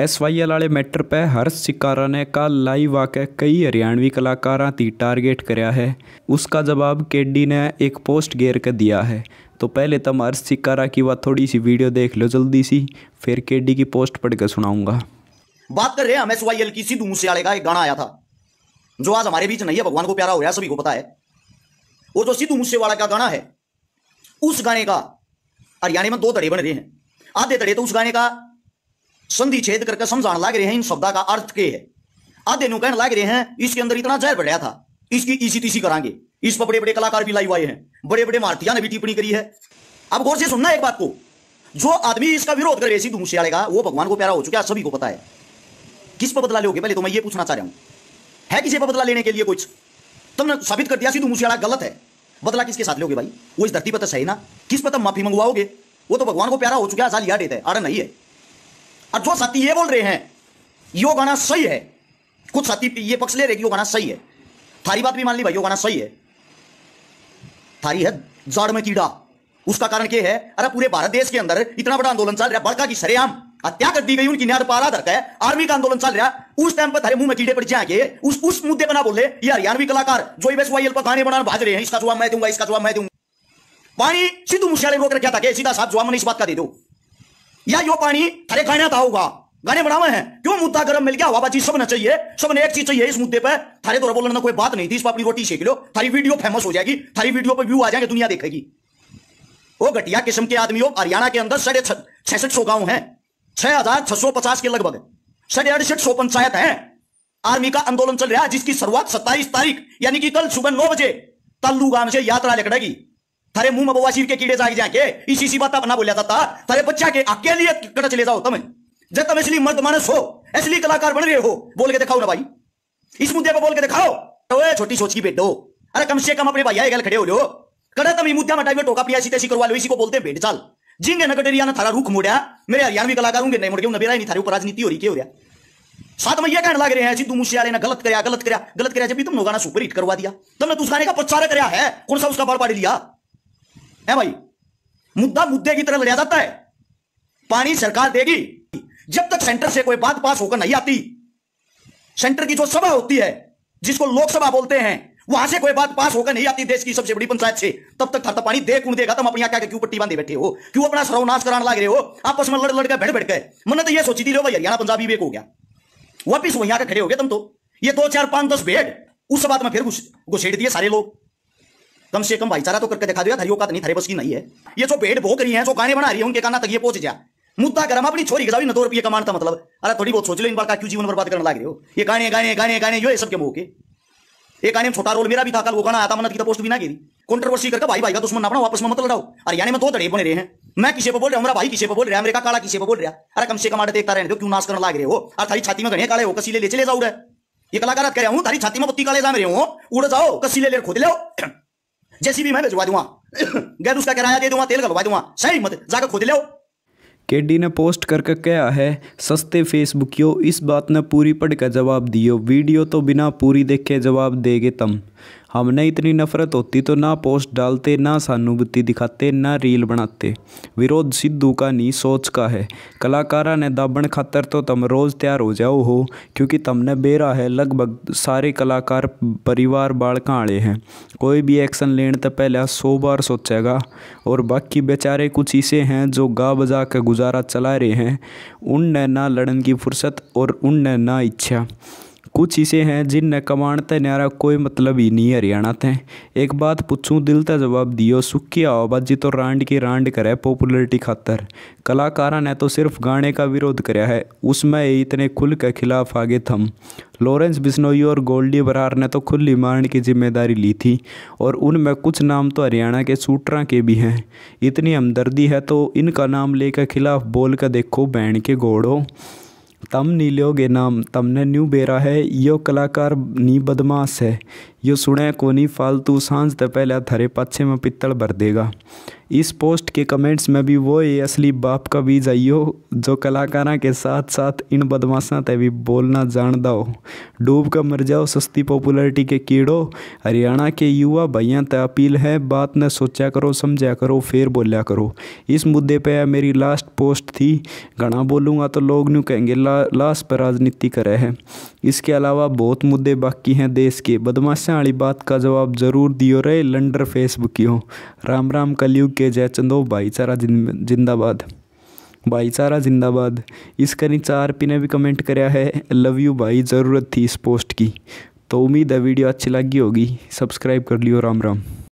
S Y L आए matter पर हर्ष सिकारा ने का लाइव आके कई हरियाणवी कलाकार ती टारगेट कराया है उसका जवाब केडी ने एक पोस्ट गेर कर दिया है तो पहले तो मैं हर्ष सिकारा की बात थोड़ी सी वीडियो देख लो जल्दी सी फिर केडी की पोस्ट पढ़ कर सुनाऊंगा बात कर रहे हैं हम एस वाई एल की सिद्धू मूसेवाले का एक गाना आया था जो आज हमारे बीच नहीं है भगवान को प्यारा हो गया सभी को पता है और जो सिद्धू मूसेवाला का गाना है उस गाने का हरियाणा में दो धड़े बन रहे हैं आधे धड़े तो उस गाने का संधि छेद करके समझान लग रहे हैं इन शब्दा का अर्थ के है आधे नु कहने लग रहे हैं इसके अंदर इतना जहर बढ़िया था इसकी इसी तीसी करांगे इस पर बड़े बड़े कलाकार भी लाई हुए हैं बड़े बड़े मारतिया ने भी टिप्पणी करी है अब गौर से सुनना एक बात को जो आदमी इसका विरोध करे सिद्धू मूसियाले का वो भगवान को प्यारा हो चुका है सभी को पता है किस पर बदला लोगे पहले तो मैं ये पूछना चाह रहा हूं है किसी पर बदला लेने के लिए कुछ तुमने साबित कर दिया सिद्धू मूसियाला गलत है बदला किसके साथ लोगे भाई वो इस धरती पर तो सही ना किस पर तुम तो माफी मंगवाओगे वो तो भगवान को प्यारा हो चुका है साल याद है अरे नहीं है और जो साथी ये बोल रहे हैं यो गाना सही है कुछ सती ये पक्ष ले रहे कि यो गाना सही है थारी बात भी मान ली भाई यो गाना सही है थारी है जड़ में कीड़ा उसका कारण क्या है अरे पूरे भारत देश के अंदर इतना बड़ा आंदोलन चल रहा बड़का की सरेआम हत्या कर दी गई उनकी न्याय पारा धरता है आर्मी का आंदोलन चल रहा है उस टाइम पर थारे मुंह में कीड़े पड़ जाएंगे उस उस मुद्दे पर ना बोले यार हरियाणवी कलाकार जो बस वाई पर गाने बनाने भाज रहे हैं इसका जवाब मैं दूंगा इसका जवाब मैं दूंगा पानी सीधू मुस्यालय रोक रखा था सीधा साहब जवाब मैंने इस बात का दे दो या यो पानी थारे गाने होगा गाने बनावे हैं क्यों मुद्दा गर्म मिल गया जी सब ना चाहिए सब ने एक चीज चाहिए इस मुद्दे पर थारे द्वारा बोलने कोई बात नहीं थी इस पर अपनी रोटी सेक लो थारी वीडियो फेमस हो जाएगी थारी वीडियो पर व्यू आ जाएंगे दुनिया देखेगी वो घटिया किस्म के आदमी हो हरियाणा के अंदर साढ़े छसठ सौ गांव है छह हजार छह सौ पचास के लगभग साढ़े अड़सठ सौ पंचायत है आर्मी का आंदोलन चल रहा है जिसकी शुरुआत सत्ताईस तारीख यानी कि कल सुबह नौ बजे तल्लू गांव से यात्रा निकलेगी थारे मुंह में बवासीर के कीड़े जाग जाके इसी सी बात अपना बोलिया जाता थारे बच्चा के अकेले कट चले जाओ तुम जब तुम इसलिए मर्द मानस हो इसलिए कलाकार बन रहे हो बोल के दिखाओ ना भाई इस मुद्दे पर बोल के दिखाओ तो छोटी सोच की बेटो अरे कम से कम अपने भैया गल खड़े हो लो कड़ा तुम मुद्दा में टाइम टोका पिया तैसी करवा लो इसी को बोलते हैं भेड़ चाल जिंगे नगटेरिया ने थारा रुख मोड़ा मेरे हरियाणवी कलाकार होंगे नहीं मुड़ गए नबेरा नहीं थारे ऊपर राजनीति हो रही क्या हो रहा साथ में ये कहने लग रहे हैं सिद्धू मूसिया ने गलत कराया गलत कराया गलत कराया जब भी तुम लोगों ने सुपर हिट करवा दिया तुमने दूसरा तो गाने का प्रचार कराया है कौन सा उसका बार पाड़ी लिया है भाई मुद्दा मुद्दे की तरह लड़ा जाता है पानी सरकार देगी जब तक सेंटर से कोई बात पास होकर नहीं आती सेंटर की जो सभा होती है जिसको लोकसभा बोलते हैं वहां से कोई बात पास होकर नहीं आती देश की सबसे बड़ी पंचायत से तब तक थरता पानी दे कौन देगा तुम अपनी क्या क्यों पट्टी बांधे बैठे हो क्यों अपना सर्वनाश कराने लग रहे हो आपस में लड़ लड़के भेड़ बैठ बैठ गए मैंने तो यह सोची थी लो भाई हरियाणा पंजाबी विवेक हो गया वापिस वहीं आकर खड़े हो गए तुम तो ये दो चार पांच दस भेड उस बात में फिर घुसेड़ दिए सारे लोग कम से कम भाईचारा तो करके दिखा दो यार हरिओं का तो नहीं थारे बस की नहीं है ये जो पेट भोग रही है जो गाने बना रही है उनके काना तक ये पहुंच जा मुद्दा गरम अपनी छोरी गजावी न दो रुपये था मतलब अरे थोड़ी बहुत सोच लो इन बार का क्यों जीवन बर्बाद करने लग रहे हो ये गाने गाने गाने गाने ये सब के मुंह के एक आने में छोटा रोल मेरा भी था कल वो गाना आता मन की तो पोस्ट भी ना गिरी कॉन्ट्रोवर्सी करके भाई भाई का दुश्मन अपना वापस में मत लड़ाओ अरे यानी मैं दो धड़े बने रहे हैं मैं किसी पर बोल रहा हूँ मेरा भाई किसी पर बोल रहा है मेरे काला किसी पर बोल रहा है अरे कम से कम आटे देखता रहने दो क्यों नाश करने लग रहे हो अरे थारी छाती में घने काले हो कसीले ले चले जाओ ये कलाकार कह रहा हूँ थारी छाती में बत्ती काले जा रहे हो उड़ जाओ कसीले ले खोद लो जेसीबी मैं भिजवा दूंगा गैर उसका किराया दे दूंगा तेल करवा दूंगा सही मत जाकर खोद लो केडी ने पोस्ट करके क्या है सस्ते फेसबुकियो इस बात ने पूरी पढ़ कर जवाब दियो वीडियो तो बिना पूरी देखे जवाब देगे तम हमने इतनी नफरत होती तो ना पोस्ट डालते ना सहानुभूति दिखाते ना रील बनाते विरोध सिद्धू का नहीं सोच का है कलाकारा ने दाबण खातर तो तुम रोज़ तैयार हो जाओ हो क्योंकि तुमने बेरा है लगभग सारे कलाकार परिवार बालका आए हैं कोई भी एक्शन लेने तो पहले सौ बार सोचेगा और बाकी बेचारे कुछ ऐसे हैं जो गा बजा कर गुजारा चला रहे हैं उनने ना लड़न की फुर्सत और उनने ना इच्छा कुछ इसे हैं जिन कमाण ते न्यारा कोई मतलब ही नहीं हरियाणा थे एक बात पूछूं दिल ते जवाब दियो सुखी आओ आवाबाजी तो रांड की रांड करे पॉपुलरिटी खातर कलाकारा ने तो सिर्फ गाने का विरोध कराया है उसमें इतने खुल के खिलाफ आगे थम लॉरेंस बिश्नोई और गोल्डी बरार ने तो खुली मारण की जिम्मेदारी ली थी और उनमें कुछ नाम तो हरियाणा के शूटरा के भी हैं इतनी हमदर्दी है तो इनका नाम लेकर खिलाफ बोल कर देखो बैन के घोड़ो तम नी लोगे नाम तमने न्यू बेरा है यो कलाकार नी बदमाश है यो सुने कोनी फालतू सांझ तो पहले थरे पाछे में पित्तल भर देगा इस पोस्ट के कमेंट्स में भी वो ये असली बाप का बीज हो जो कलाकारा के साथ साथ इन बदमाशा ते भी बोलना जान हो डूब कर मर जाओ सस्ती पॉपुलैरिटी के कीड़ो हरियाणा के युवा भैया ते अपील है बात न सोचा करो समझा करो फिर बोलिया करो इस मुद्दे पे मेरी लास्ट पोस्ट थी घना बोलूँगा तो लोग न्यू कहेंगे ला, लास्ट पर राजनीति करे है इसके अलावा बहुत मुद्दे बाकी हैं देश के बदमाशा वाली बात का जवाब जरूर दियो रहे लंडर फेसबुकियों राम राम कलयुग के जयचंदो भाईचारा जिंदाबाद भाईचारा जिंदाबाद इस करी चार पी ने भी कमेंट कराया है लव यू भाई ज़रूरत थी इस पोस्ट की तो उम्मीद है वीडियो अच्छी लगी होगी सब्सक्राइब कर लियो राम राम